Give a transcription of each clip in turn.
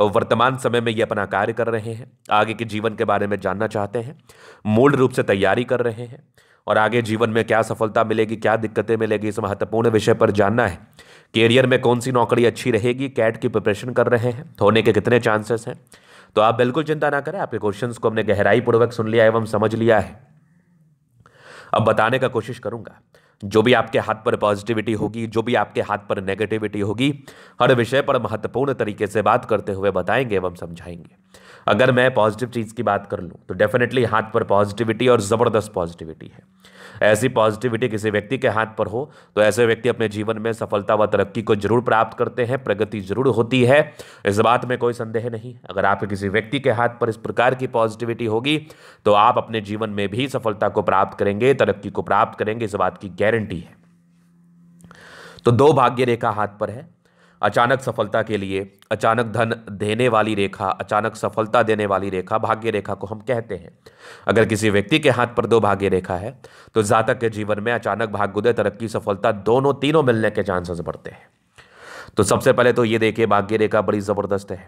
वर्तमान समय में ये अपना कार्य कर रहे हैं आगे के जीवन के बारे में जानना चाहते हैं मूल रूप से तैयारी कर रहे हैं और आगे जीवन में क्या सफलता मिलेगी क्या दिक्कतें मिलेगी इस महत्वपूर्ण विषय पर जानना है कैरियर में कौन सी नौकरी अच्छी रहेगी कैट की प्रिपरेशन कर रहे हैं होने के कितने चांसेस हैं तो आप बिल्कुल चिंता ना करें आपके क्वेश्चंस को हमने गहराई पूर्वक सुन लिया एवं समझ लिया है अब बताने का कोशिश करूंगा जो भी आपके हाथ पर पॉजिटिविटी होगी जो भी आपके हाथ पर नेगेटिविटी होगी हर विषय पर महत्वपूर्ण तरीके से बात करते हुए बताएंगे एवं समझाएंगे अगर मैं पॉजिटिव चीज़ की बात कर लूँ तो डेफिनेटली हाथ पर पॉजिटिविटी और ज़बरदस्त पॉजिटिविटी है ऐसी पॉजिटिविटी किसी व्यक्ति के हाथ पर हो तो ऐसे व्यक्ति अपने जीवन में सफलता व तरक्की को जरूर प्राप्त करते हैं प्रगति जरूर होती है इस बात में कोई संदेह नहीं अगर आपके किसी व्यक्ति के हाथ पर इस प्रकार की पॉजिटिविटी होगी तो आप अपने जीवन में भी सफलता को प्राप्त करेंगे तरक्की को प्राप्त करेंगे इस बात की गारंटी है तो दो भाग्य रेखा हाथ पर है अचानक सफलता के लिए अचानक धन देने वाली रेखा अचानक सफलता देने वाली रेखा भाग्य रेखा को हम कहते हैं अगर किसी व्यक्ति के हाथ पर दो भाग्य रेखा है तो जातक के जीवन में अचानक भाग्योदय तरक्की सफलता दोनों तीनों मिलने के चांसेस बढ़ते हैं तो सबसे पहले तो ये देखिए भाग्य रेखा बड़ी ज़बरदस्त है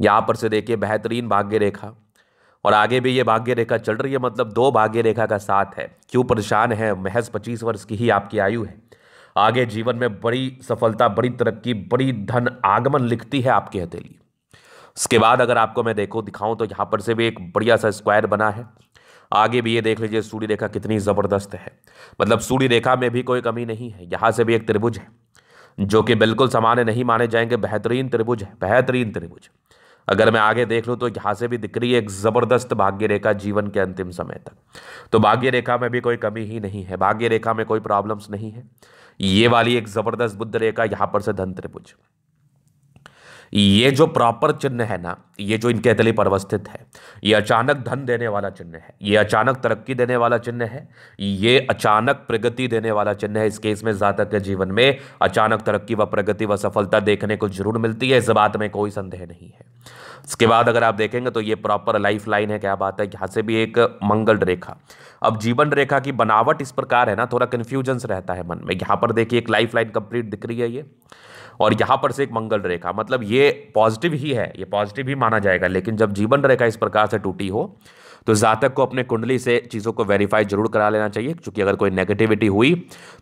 यहां पर से देखिए बेहतरीन भाग्य रेखा और आगे भी ये भाग्य रेखा चल रही है मतलब दो भाग्य रेखा का साथ है क्यों परेशान है महज पच्चीस वर्ष की ही आपकी आयु है आगे जीवन में बड़ी सफलता बड़ी तरक्की बड़ी धन आगमन लिखती है आपके हथेली उसके बाद अगर आपको मैं देखो दिखाऊं तो यहाँ पर से भी एक बढ़िया सा स्क्वायर बना है आगे भी ये देख लीजिए सूर्य रेखा कितनी ज़बरदस्त है मतलब सूर्य रेखा में भी कोई कमी नहीं है यहाँ से भी एक त्रिभुज है जो कि बिल्कुल सामान्य नहीं माने जाएंगे बेहतरीन त्रिभुज है बेहतरीन त्रिभुज अगर मैं आगे देख लूँ तो यहाँ से भी दिख रही है एक ज़बरदस्त भाग्य रेखा जीवन के अंतिम समय तक तो भाग्य रेखा में भी कोई कमी ही नहीं है भाग्य रेखा में कोई प्रॉब्लम्स नहीं है ये वाली एक ज़बरदस्त बुद्ध रेखा यहाँ पर से धन त्रिभुज ये जो प्रॉपर चिन्ह है ना ये जो इनके अतली पर अवस्थित है ये अचानक धन देने वाला चिन्ह है ये अचानक तरक्की देने वाला चिन्ह है ये अचानक प्रगति देने वाला चिन्ह है इस केस में जातक के जीवन में अचानक तरक्की व प्रगति व सफलता देखने को जरूर मिलती है इस बात में कोई संदेह नहीं है इसके बाद अगर आप देखेंगे तो ये प्रॉपर लाइफ लाइन है क्या बात है यहाँ से भी एक मंगल रेखा अब जीवन रेखा की बनावट इस प्रकार है ना थोड़ा कन्फ्यूजन्स रहता है मन में यहाँ पर देखिए एक लाइफ लाइन कंप्लीट दिख रही है ये और यहाँ पर से एक मंगल रेखा मतलब ये पॉजिटिव ही है ये पॉजिटिव ही माना जाएगा लेकिन जब जीवन रेखा इस प्रकार से टूटी हो तो जातक को अपने कुंडली से चीज़ों को वेरीफाई जरूर करा लेना चाहिए क्योंकि अगर कोई नेगेटिविटी हुई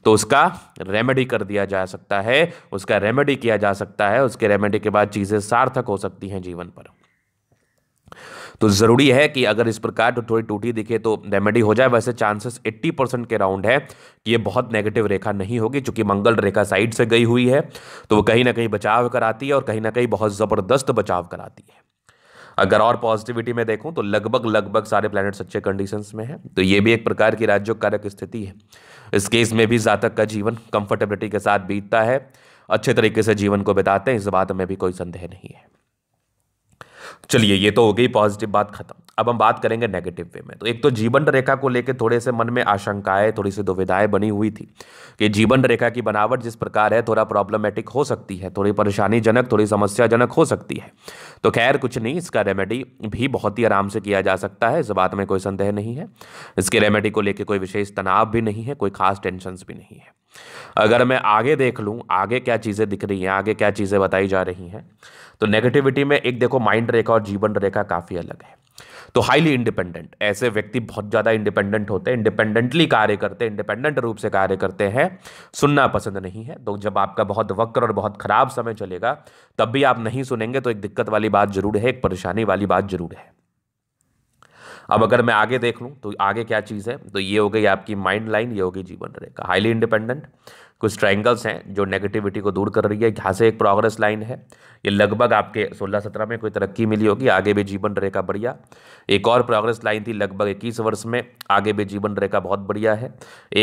तो उसका रेमेडी कर दिया जा सकता है उसका रेमेडी किया जा सकता है उसके रेमेडी के बाद चीज़ें सार्थक हो सकती हैं जीवन पर तो ज़रूरी है कि अगर इस प्रकार तो थोड़ी टूटी दिखे तो रेमेडी हो जाए वैसे चांसेस 80 परसेंट के राउंड है कि ये बहुत नेगेटिव रेखा नहीं होगी चूँकि मंगल रेखा साइड से गई हुई है तो वो कहीं ना कहीं बचाव कराती है और कहीं ना कहीं बहुत ज़बरदस्त बचाव कराती है अगर और पॉजिटिविटी में देखूं तो लगभग लगभग सारे प्लैनेट्स अच्छे कंडीशंस में हैं तो ये भी एक प्रकार की राज्यों कारक स्थिति है इस केस में भी जातक का जीवन कंफर्टेबिलिटी के साथ बीतता है अच्छे तरीके से जीवन को बिताते हैं इस बात में भी कोई संदेह नहीं है चलिए ये तो हो गई पॉजिटिव बात ख़त्म अब हम बात करेंगे नेगेटिव वे में तो एक तो जीवन रेखा को लेकर थोड़े से मन में आशंकाएं थोड़ी सी दुविधाएं बनी हुई थी कि जीवन रेखा की बनावट जिस प्रकार है थोड़ा प्रॉब्लमेटिक हो सकती है थोड़ी परेशानीजनक थोड़ी समस्याजनक हो सकती है तो खैर कुछ नहीं इसका रेमेडी भी बहुत ही आराम से किया जा सकता है इस बात में कोई संदेह नहीं है इसके रेमेडी को लेकर कोई विशेष तनाव भी नहीं है कोई खास टेंशन भी नहीं है अगर मैं आगे देख लूँ आगे क्या चीज़ें दिख रही हैं आगे क्या चीज़ें बताई जा रही हैं तो नेगेटिविटी में एक देखो माइंड रेखा और जीवन रेखा काफ़ी अलग है तो हाईली इंडिपेंडेंट ऐसे व्यक्ति बहुत ज़्यादा इंडिपेंडेंट होते हैं इंडिपेंडेंटली कार्य करते हैं इंडिपेंडेंट रूप से कार्य करते हैं सुनना पसंद नहीं है तो जब आपका बहुत वक्र और बहुत ख़राब समय चलेगा तब भी आप नहीं सुनेंगे तो एक दिक्कत वाली बात ज़रूर है एक परेशानी वाली बात ज़रूर है अब अगर मैं आगे देख लूँ तो आगे क्या चीज़ है तो ये हो गई आपकी माइंड लाइन ये हो गई जीवन रेखा हाईली इंडिपेंडेंट कुछ ट्राइंगल्स हैं जो नेगेटिविटी को दूर कर रही है यहाँ से एक प्रोग्रेस लाइन है ये लगभग आपके सोलह सत्रह में कोई तरक्की मिली होगी आगे भी जीवन रेखा बढ़िया एक और प्रोग्रेस लाइन थी लगभग इक्कीस वर्ष में आगे भी जीवन रेखा बहुत बढ़िया है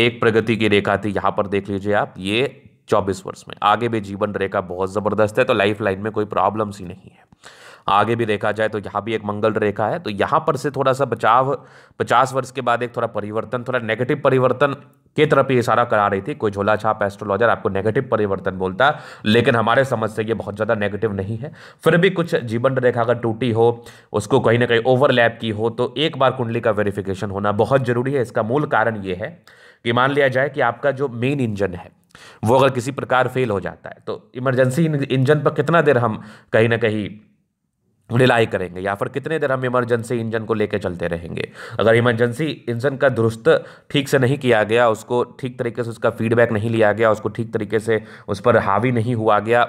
एक प्रगति की रेखा थी यहाँ पर देख लीजिए आप ये चौबीस वर्ष में आगे भी जीवन रेखा बहुत ज़बरदस्त है तो लाइफ लाइन में कोई प्रॉब्लम्स ही नहीं है आगे भी देखा जाए तो यहाँ भी एक मंगल रेखा है तो यहाँ पर से थोड़ा सा बचाव पचास वर्ष के बाद एक थोड़ा परिवर्तन थोड़ा नेगेटिव परिवर्तन के तरफ ये इशारा करा रही थी कोई झोला छाप एस्ट्रोलॉजर आपको नेगेटिव परिवर्तन बोलता है लेकिन हमारे समझ से ये बहुत ज़्यादा नेगेटिव नहीं है फिर भी कुछ जीवन रेखा अगर टूटी हो उसको कहीं ना कहीं ओवरलैप की हो तो एक बार कुंडली का वेरिफिकेशन होना बहुत ज़रूरी है इसका मूल कारण ये है कि मान लिया जाए कि आपका जो मेन इंजन है वो अगर किसी प्रकार फेल हो जाता है तो इमरजेंसी इंजन पर कितना देर हम कहीं ना कहीं रिलाई करेंगे या फिर कितने देर हम इमरजेंसी इंजन को लेकर चलते रहेंगे अगर इमरजेंसी इंजन का दुरुस्त ठीक से नहीं किया गया उसको ठीक तरीके से उसका फीडबैक नहीं लिया गया उसको ठीक तरीके से उस पर हावी नहीं हुआ गया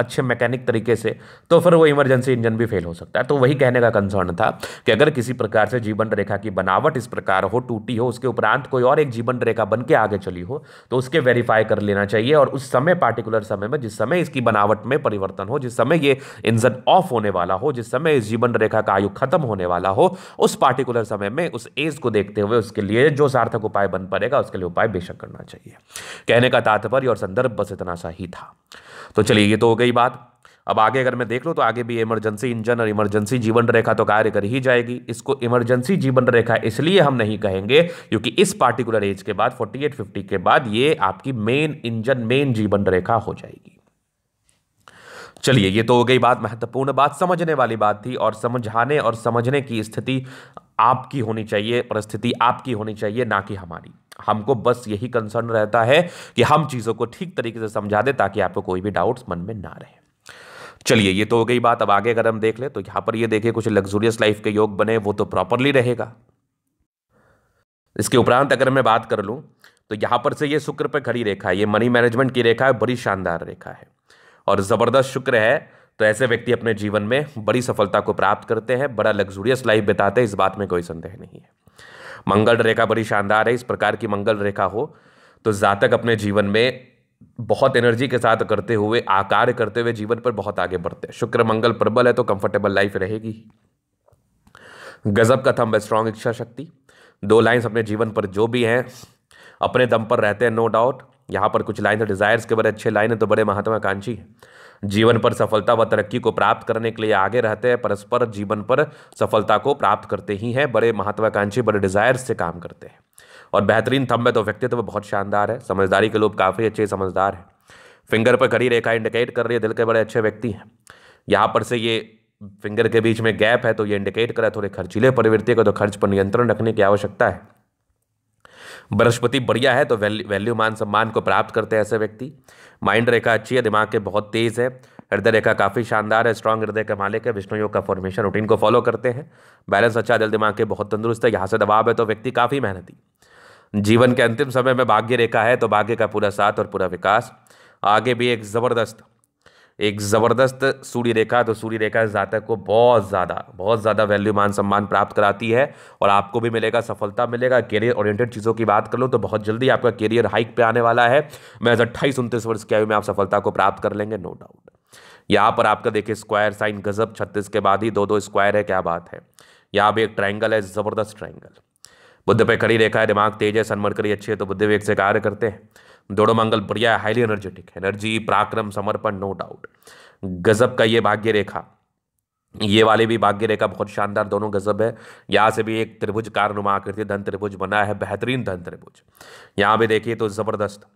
अच्छे मैकेनिक तरीके से तो फिर वो इमरजेंसी इंजन भी फेल हो सकता है तो वही कहने का कंसर्न था कि अगर किसी प्रकार से जीवन रेखा की बनावट इस प्रकार हो टूटी हो उसके उपरांत कोई और एक जीवन रेखा बन के आगे चली हो तो उसके वेरीफाई कर लेना चाहिए और उस समय पार्टिकुलर समय में जिस समय इसकी बनावट में परिवर्तन हो जिस समय ये इंजन ऑफ होने वाला हो जिस समय इस जीवन रेखा का आयु खत्म होने वाला हो उस पार्टिकुलर समय में उस एज को देखते हुए उसके लिए जो सार्थक उपाय बन पड़ेगा उसके लिए उपाय बेशक करना चाहिए कहने का तात्पर्य और संदर्भ बस इतना सा ही था तो चलिए ये तो हो गई रही बात अब आगे अगर मैं देख लूँ तो आगे भी इमरजेंसी इंजन और इमरजेंसी जीवन रेखा तो कार्य कर ही जाएगी इसको इमरजेंसी जीवन रेखा इसलिए हम नहीं कहेंगे क्योंकि इस पार्टिकुलर एज के बाद 48 50 के बाद ये आपकी मेन इंजन मेन जीवन रेखा हो जाएगी चलिए ये तो हो गई बात महत्वपूर्ण बात समझने वाली बात थी और समझाने और समझने की स्थिति आपकी होनी चाहिए परिस्थिति आपकी होनी चाहिए ना कि हमारी हमको बस यही कंसर्न रहता है कि हम चीज़ों को ठीक तरीके से समझा दें ताकि आपको कोई भी डाउट्स मन में ना रहे चलिए ये तो हो गई बात अब आगे अगर हम देख ले तो यहाँ पर ये देखिए कुछ लग्जूरियस लाइफ के योग बने वो तो प्रॉपरली रहेगा इसके उपरांत अगर मैं बात कर लूँ तो यहाँ पर से ये शुक्र पर खड़ी रेखा है ये मनी मैनेजमेंट की रेखा है बड़ी शानदार रेखा है और ज़बरदस्त शुक्र है तो ऐसे व्यक्ति अपने जीवन में बड़ी सफलता को प्राप्त करते हैं बड़ा लग्जूरियस लाइफ बिताते हैं इस बात में कोई संदेह नहीं है मंगल रेखा बड़ी शानदार है इस प्रकार की मंगल रेखा हो तो जातक अपने जीवन में बहुत एनर्जी के साथ करते हुए आकार करते हुए जीवन पर बहुत आगे बढ़ते हैं शुक्र मंगल प्रबल है तो कंफर्टेबल लाइफ रहेगी गजब का थम्ब है स्ट्रांग इच्छा शक्ति दो लाइन्स अपने जीवन पर जो भी हैं अपने दम पर रहते हैं नो डाउट यहाँ पर कुछ लाइन है डिजायर्स के बड़े अच्छे लाइन है तो बड़े महात्माकांक्षी हैं जीवन पर सफलता व तरक्की को प्राप्त करने के लिए आगे रहते हैं परस्पर जीवन पर सफलता को प्राप्त करते ही हैं बड़े महत्वाकांक्षी बड़े डिज़ायर्स से काम करते हैं और बेहतरीन थंब है तो व्यक्तित्व तो बहुत शानदार है समझदारी के लोग काफ़ी अच्छे समझदार हैं फिंगर पर खड़ी रेखा इंडिकेट कर रही है दिल के बड़े अच्छे व्यक्ति हैं यहाँ पर से ये फिंगर के बीच में गैप है तो ये इंडिकेट करा थोड़े खर्चीले परिवृत्ति को तो खर्च पर नियंत्रण रखने की आवश्यकता है बृहस्पति बढ़िया है तो वैल्यू मान सम्मान को प्राप्त करते हैं ऐसे व्यक्ति माइंड रेखा अच्छी है दिमाग के बहुत तेज़ है हृदय रेखा काफ़ी शानदार है स्ट्रांग हृदय का मालिक है विष्णु योग का फॉर्मेशन रूटीन को फॉलो करते हैं बैलेंस अच्छा दिल दिमाग के बहुत तंदुरुस्त है यहाँ से दबाव है तो व्यक्ति काफ़ी मेहनती जीवन के अंतिम समय में भाग्य रेखा है तो भाग्य का पूरा साथ और पूरा विकास आगे भी एक ज़बरदस्त एक ज़बरदस्त सूर्य रेखा तो सूर्य रेखा जातक को बहुत ज़्यादा बहुत ज़्यादा वैल्यू मान सम्मान प्राप्त कराती है और आपको भी मिलेगा सफलता मिलेगा करियर ओरिएंटेड चीज़ों की बात कर लो तो बहुत जल्दी आपका करियर हाइक पे आने वाला है महज अट्ठाईस उनतीस वर्ष की आयु में आप सफलता को प्राप्त कर लेंगे नो डाउट यहाँ पर आपका देखिए स्क्वायर साइन गजब छत्तीस के बाद ही दो दो स्क्वायर है क्या बात है यहाँ भी एक ट्राइंगल है ज़बरदस्त ट्राइंगल बुद्ध पे खड़ी रेखा है दिमाग तेज है करी अच्छी है तो बुद्धि वेग से कार्य करते हैं दोडो मंगल है हाईली एनर्जेटिक एनर्जी पराक्रम समर्पण नो डाउट गजब का ये भाग्य रेखा ये वाले भी भाग्य रेखा बहुत शानदार दोनों गजब है यहाँ से भी एक त्रिभुज कारनुमा आकृति धन त्रिभुज बना है बेहतरीन धन त्रिभुज यहाँ भी देखिए तो ज़बरदस्त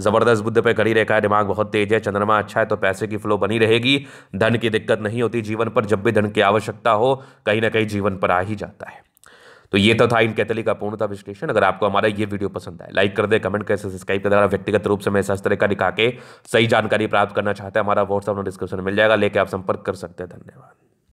ज़बरदस्त बुद्ध पे घड़ी रेखा है दिमाग बहुत तेज है चंद्रमा अच्छा है तो पैसे की फ्लो बनी रहेगी धन की दिक्कत नहीं होती जीवन पर जब भी धन की आवश्यकता हो कहीं ना कहीं जीवन पर आ ही जाता है तो ये तो था इन कैथलिक का पूर्णता विश्लेषण अगर आपको हमारा ये वीडियो पसंद आए लाइक कर दे कमेंट कर सब्सक्राइब कर देना व्यक्तिगत रूप से मैं इस तरह का दिखा के सही जानकारी प्राप्त करना चाहते हैं हमारा व्हाट्सअप डिस्क्रिप्शन मिल जाएगा लेके आप संपर्क कर सकते हैं धन्यवाद